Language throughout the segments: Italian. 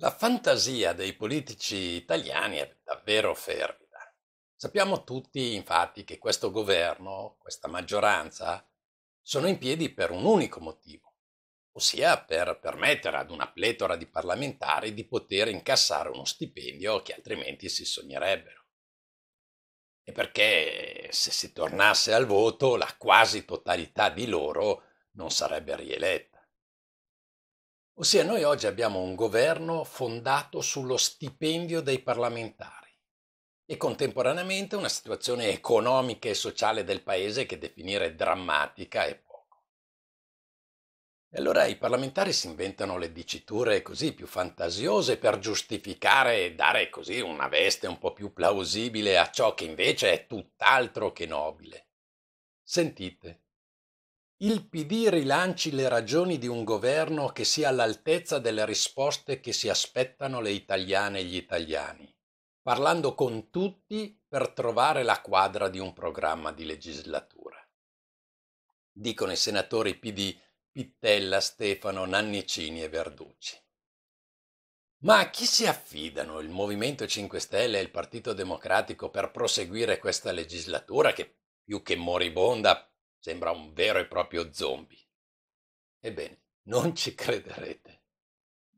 La fantasia dei politici italiani è davvero fervida. Sappiamo tutti infatti che questo governo, questa maggioranza, sono in piedi per un unico motivo, ossia per permettere ad una pletora di parlamentari di poter incassare uno stipendio che altrimenti si sognerebbero. E perché se si tornasse al voto la quasi totalità di loro non sarebbe rieletta. Ossia, noi oggi abbiamo un governo fondato sullo stipendio dei parlamentari e contemporaneamente una situazione economica e sociale del paese che definire drammatica è poco. E allora i parlamentari si inventano le diciture così più fantasiose per giustificare e dare così una veste un po' più plausibile a ciò che invece è tutt'altro che nobile. Sentite. Il PD rilanci le ragioni di un governo che sia all'altezza delle risposte che si aspettano le italiane e gli italiani, parlando con tutti per trovare la quadra di un programma di legislatura. Dicono i senatori PD Pittella, Stefano, Nannicini e Verducci. Ma a chi si affidano il Movimento 5 Stelle e il Partito Democratico per proseguire questa legislatura che più che moribonda Sembra un vero e proprio zombie. Ebbene, non ci crederete,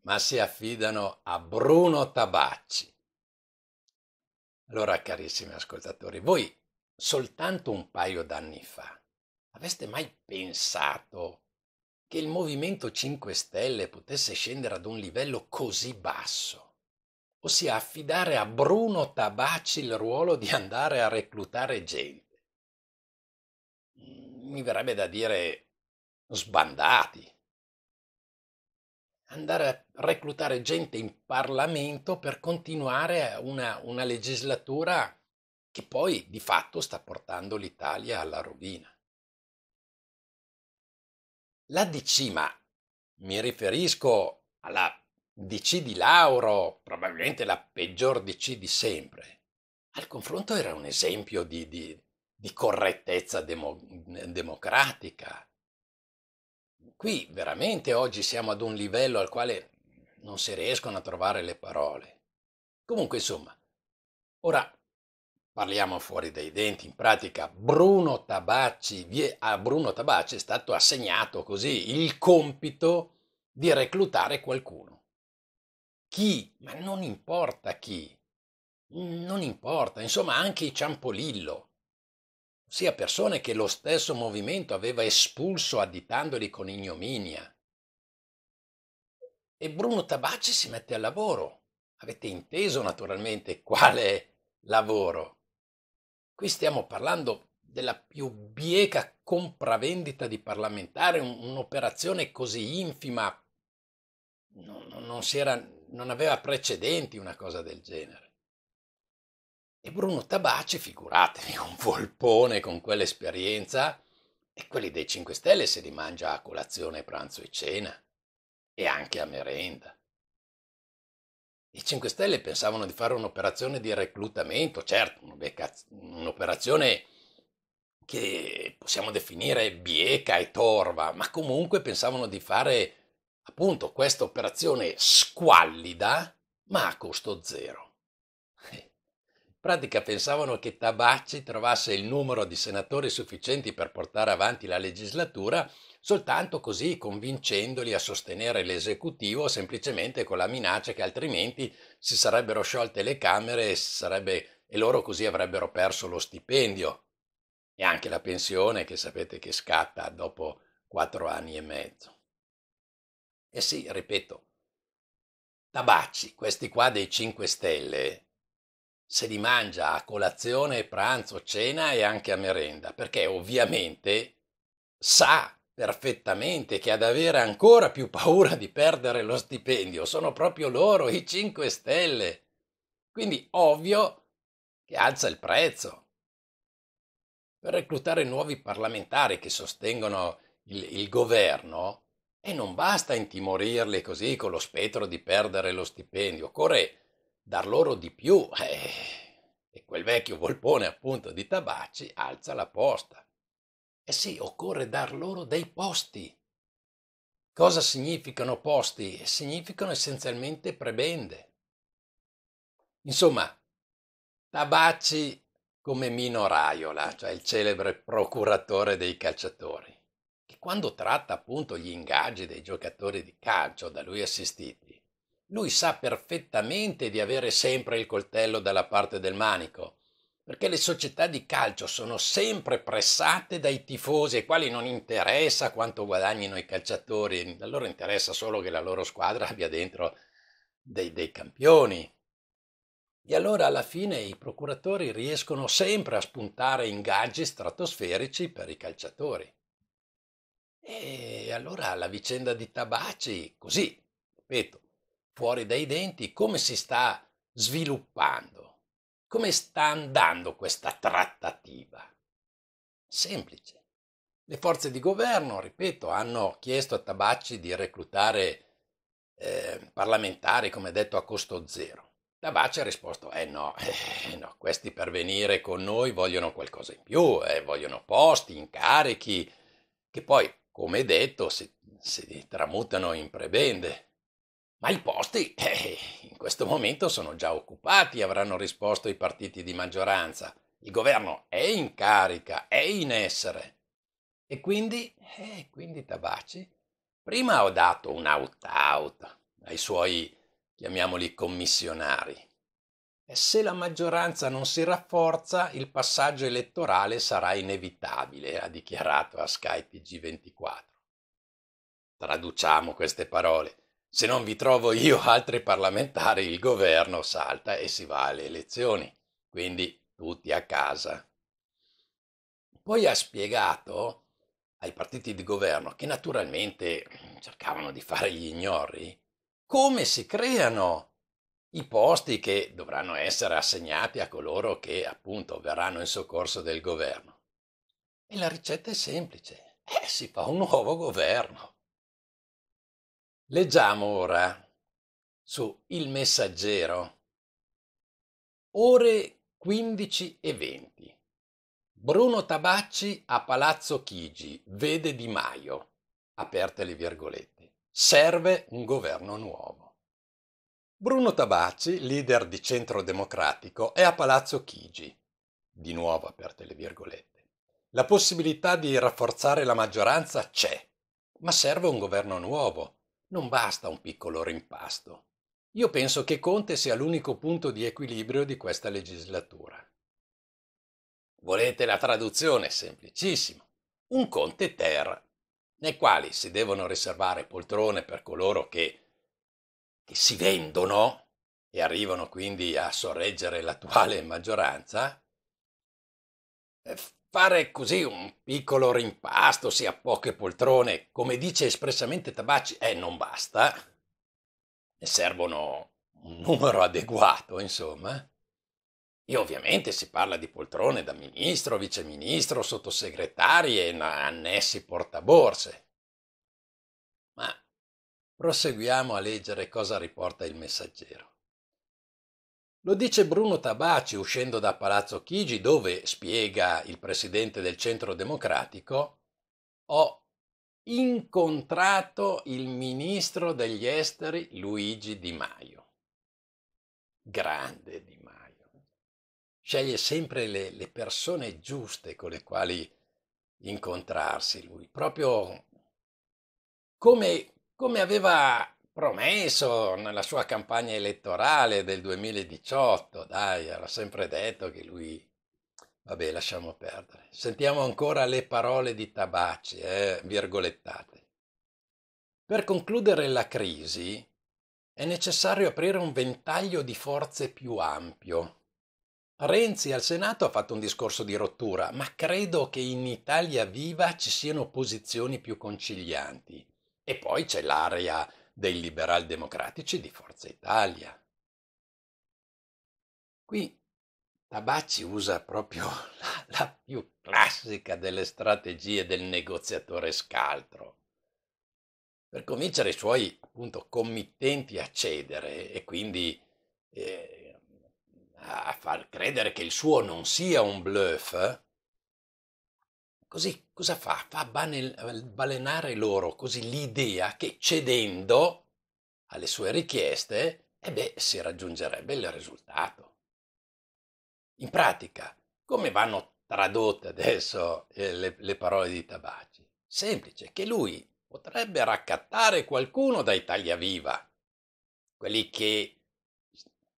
ma si affidano a Bruno Tabacci. Allora, carissimi ascoltatori, voi soltanto un paio d'anni fa aveste mai pensato che il Movimento 5 Stelle potesse scendere ad un livello così basso, ossia affidare a Bruno Tabacci il ruolo di andare a reclutare gente mi verrebbe da dire sbandati. Andare a reclutare gente in Parlamento per continuare una, una legislatura che poi di fatto sta portando l'Italia alla rovina. La DC, ma mi riferisco alla DC di Lauro, probabilmente la peggior DC di sempre, al confronto era un esempio di, di, di correttezza demo, democratica. Qui veramente oggi siamo ad un livello al quale non si riescono a trovare le parole. Comunque, insomma, ora parliamo fuori dai denti, in pratica Bruno Tabacci, a Bruno Tabacci è stato assegnato così il compito di reclutare qualcuno. Chi? Ma non importa chi. Non importa, insomma anche Ciampolillo sia persone che lo stesso movimento aveva espulso additandoli con ignominia. E Bruno Tabacci si mette al lavoro. Avete inteso naturalmente quale lavoro. Qui stiamo parlando della più bieca compravendita di parlamentare, un'operazione così infima. Non, non, non, era, non aveva precedenti una cosa del genere. E Bruno Tabace, figuratevi, un volpone con quell'esperienza, e quelli dei 5 Stelle se li mangia a colazione, pranzo e cena, e anche a merenda. I 5 Stelle pensavano di fare un'operazione di reclutamento, certo, un'operazione che possiamo definire bieca e torva, ma comunque pensavano di fare appunto questa operazione squallida, ma a costo zero pratica pensavano che Tabacci trovasse il numero di senatori sufficienti per portare avanti la legislatura soltanto così convincendoli a sostenere l'esecutivo semplicemente con la minaccia che altrimenti si sarebbero sciolte le Camere e, sarebbe, e loro così avrebbero perso lo stipendio e anche la pensione che sapete che scatta dopo quattro anni e mezzo. E sì, ripeto, Tabacci, questi qua dei 5 Stelle, se li mangia a colazione, pranzo, cena e anche a merenda, perché ovviamente sa perfettamente che ad avere ancora più paura di perdere lo stipendio sono proprio loro, i 5 Stelle. Quindi ovvio che alza il prezzo. Per reclutare nuovi parlamentari che sostengono il, il governo, e non basta intimorirli così con lo spettro di perdere lo stipendio, occorre dar loro di più. Eh, e quel vecchio volpone appunto di Tabacci alza la posta. Eh sì, occorre dar loro dei posti. Cosa significano posti? Significano essenzialmente prebende. Insomma, Tabacci come Mino Raiola, cioè il celebre procuratore dei calciatori, che quando tratta appunto gli ingaggi dei giocatori di calcio da lui assistiti, lui sa perfettamente di avere sempre il coltello dalla parte del manico, perché le società di calcio sono sempre pressate dai tifosi ai quali non interessa quanto guadagnino i calciatori, a loro interessa solo che la loro squadra abbia dentro dei, dei campioni. E allora alla fine i procuratori riescono sempre a spuntare ingaggi stratosferici per i calciatori. E allora la vicenda di Tabaci, così, ripeto, fuori dai denti, come si sta sviluppando, come sta andando questa trattativa. Semplice. Le forze di governo, ripeto, hanno chiesto a Tabacci di reclutare eh, parlamentari, come detto, a costo zero. Tabacci ha risposto, eh no, eh no, questi per venire con noi vogliono qualcosa in più, eh, vogliono posti, incarichi, che poi, come detto, si, si tramutano in prebende. Ma i posti eh, eh, in questo momento sono già occupati, avranno risposto i partiti di maggioranza. Il governo è in carica, è in essere. E quindi, eh, quindi Tabacci, prima ho dato un out-out ai suoi, chiamiamoli, commissionari. E se la maggioranza non si rafforza, il passaggio elettorale sarà inevitabile, ha dichiarato a skytg 24 Traduciamo queste parole. Se non vi trovo io altri parlamentari, il governo salta e si va alle elezioni. Quindi tutti a casa. Poi ha spiegato ai partiti di governo, che naturalmente mm, cercavano di fare gli ignori, come si creano i posti che dovranno essere assegnati a coloro che appunto verranno in soccorso del governo. E la ricetta è semplice, eh, si fa un nuovo governo. Leggiamo ora su Il Messaggero. Ore 15 e 20. Bruno Tabacci a Palazzo Chigi vede Di Maio, aperte le virgolette, serve un governo nuovo. Bruno Tabacci, leader di Centro Democratico, è a Palazzo Chigi, di nuovo aperte le virgolette. La possibilità di rafforzare la maggioranza c'è, ma serve un governo nuovo non basta un piccolo rimpasto. Io penso che Conte sia l'unico punto di equilibrio di questa legislatura. Volete la traduzione? Semplicissimo. Un Conte Terra, nei quali si devono riservare poltrone per coloro che, che si vendono e arrivano quindi a sorreggere l'attuale maggioranza, eh, Fare così un piccolo rimpasto, sia poche poltrone, come dice espressamente Tabacci, eh, non basta. Ne servono un numero adeguato, insomma. E ovviamente si parla di poltrone da ministro, viceministro, sottosegretari e annessi portaborse. Ma proseguiamo a leggere cosa riporta il messaggero. Lo dice Bruno Tabaci uscendo da Palazzo Chigi dove, spiega il presidente del Centro Democratico, ho incontrato il ministro degli esteri Luigi Di Maio. Grande Di Maio. Sceglie sempre le, le persone giuste con le quali incontrarsi lui, proprio come, come aveva promesso nella sua campagna elettorale del 2018, dai, era sempre detto che lui... Vabbè, lasciamo perdere. Sentiamo ancora le parole di Tabaci, eh, virgolettate. Per concludere la crisi è necessario aprire un ventaglio di forze più ampio. Renzi al Senato ha fatto un discorso di rottura, ma credo che in Italia viva ci siano posizioni più concilianti. E poi c'è l'area dei liberal democratici di Forza Italia. Qui Tabacci usa proprio la, la più classica delle strategie del negoziatore scaltro. Per convincere i suoi appunto, committenti a cedere e quindi eh, a far credere che il suo non sia un bluff, Così cosa fa? Fa eh, balenare loro così l'idea che cedendo alle sue richieste, eh beh, si raggiungerebbe il risultato. In pratica, come vanno tradotte adesso eh, le, le parole di Tabaci? Semplice, che lui potrebbe raccattare qualcuno da Italia Viva, quelli che,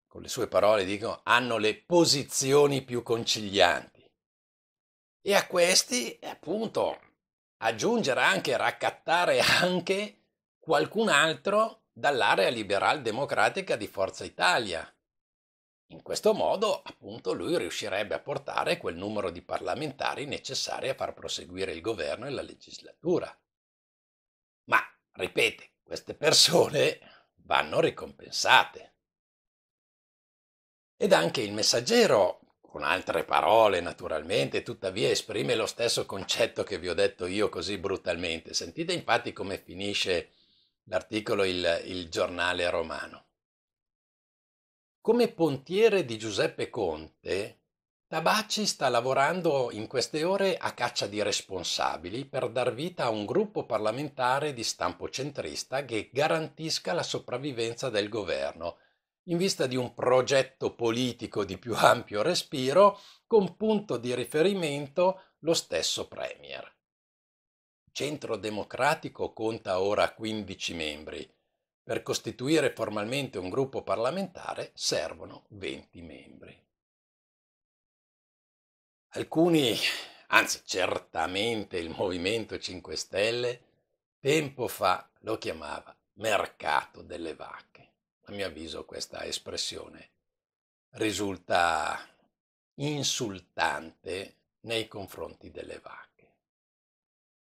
con le sue parole dicono, hanno le posizioni più concilianti e a questi, appunto, aggiungere anche, raccattare anche qualcun altro dall'area liberal democratica di Forza Italia. In questo modo, appunto, lui riuscirebbe a portare quel numero di parlamentari necessari a far proseguire il governo e la legislatura. Ma, ripete, queste persone vanno ricompensate. Ed anche il messaggero con altre parole naturalmente, tuttavia esprime lo stesso concetto che vi ho detto io così brutalmente. Sentite infatti come finisce l'articolo il, il giornale romano. Come pontiere di Giuseppe Conte, Tabacci sta lavorando in queste ore a caccia di responsabili per dar vita a un gruppo parlamentare di stampo centrista che garantisca la sopravvivenza del governo in vista di un progetto politico di più ampio respiro con punto di riferimento lo stesso Premier. Centro Democratico conta ora 15 membri. Per costituire formalmente un gruppo parlamentare servono 20 membri. Alcuni, anzi certamente il Movimento 5 Stelle, tempo fa lo chiamava mercato delle vacche a mio avviso questa espressione risulta insultante nei confronti delle vacche.